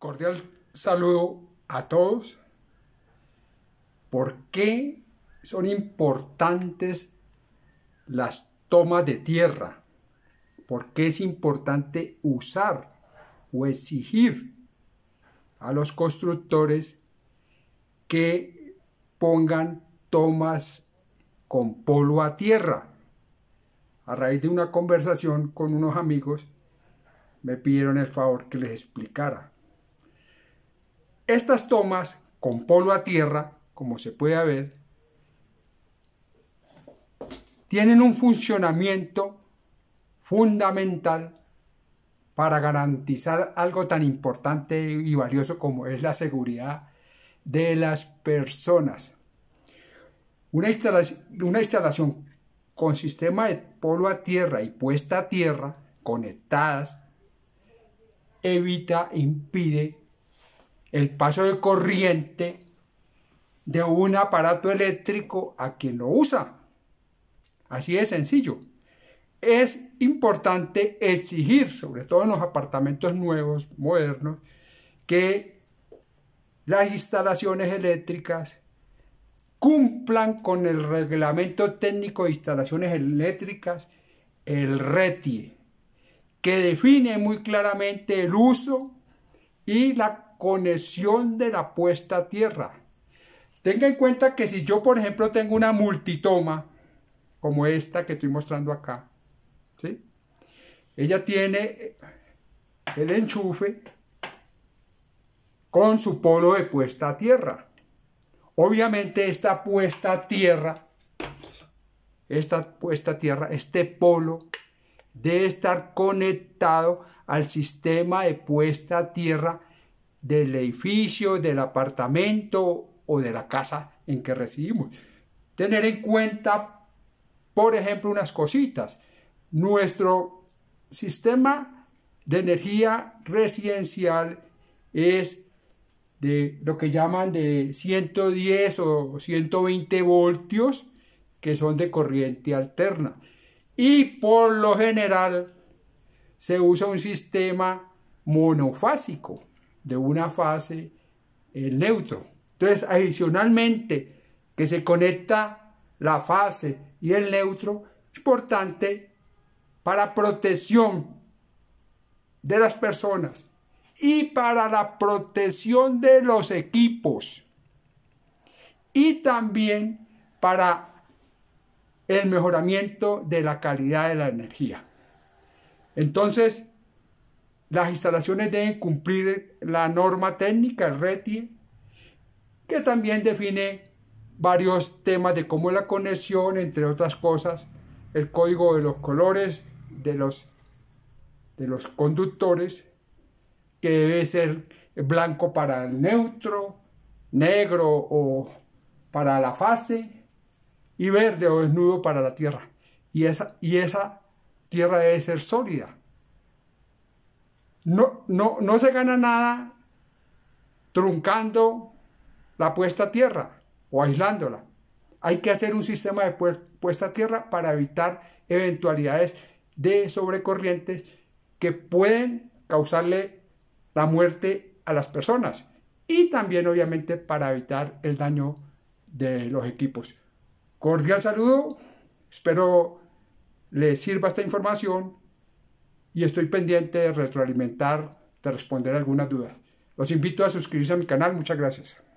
cordial saludo a todos. ¿Por qué son importantes las tomas de tierra? ¿Por qué es importante usar o exigir a los constructores que pongan tomas con polo a tierra? A raíz de una conversación con unos amigos, me pidieron el favor que les explicara. Estas tomas con polo a tierra, como se puede ver, tienen un funcionamiento fundamental para garantizar algo tan importante y valioso como es la seguridad de las personas. Una instalación, con sistema de polo a tierra y puesta a tierra conectadas evita, impide el paso de corriente de un aparato eléctrico a quien lo usa. Así de sencillo. Es importante exigir, sobre todo en los apartamentos nuevos, modernos, que las instalaciones eléctricas cumplan con el reglamento técnico de instalaciones eléctricas, el RETIE, que define muy claramente el uso y la conexión de la puesta a tierra. Tenga en cuenta que si yo, por ejemplo, tengo una multitoma, como esta que estoy mostrando acá, ¿sí? ella tiene el enchufe con su polo de puesta a tierra. Obviamente esta puesta a tierra, esta puesta a tierra, este polo debe estar conectado al sistema de puesta a tierra del edificio, del apartamento o de la casa en que residimos. Tener en cuenta, por ejemplo, unas cositas. Nuestro sistema de energía residencial es de lo que llaman de 110 o 120 voltios, que son de corriente alterna. Y por lo general se usa un sistema monofásico de una fase el neutro. Entonces, adicionalmente, que se conecta la fase y el neutro, importante para protección de las personas y para la protección de los equipos y también para el mejoramiento de la calidad de la energía. Entonces, las instalaciones deben cumplir la norma técnica, RETI RETIE, que también define varios temas de cómo la conexión, entre otras cosas, el código de los colores de los, de los conductores, que debe ser blanco para el neutro, negro o para la fase, y verde o desnudo para la tierra. Y esa, y esa tierra debe ser sólida. No, no, no se gana nada truncando la puesta a tierra o aislándola. Hay que hacer un sistema de puesta a tierra para evitar eventualidades de sobrecorrientes que pueden causarle la muerte a las personas y también obviamente para evitar el daño de los equipos. Cordial saludo, espero les sirva esta información y estoy pendiente de retroalimentar, de responder algunas dudas. Los invito a suscribirse a mi canal. Muchas gracias.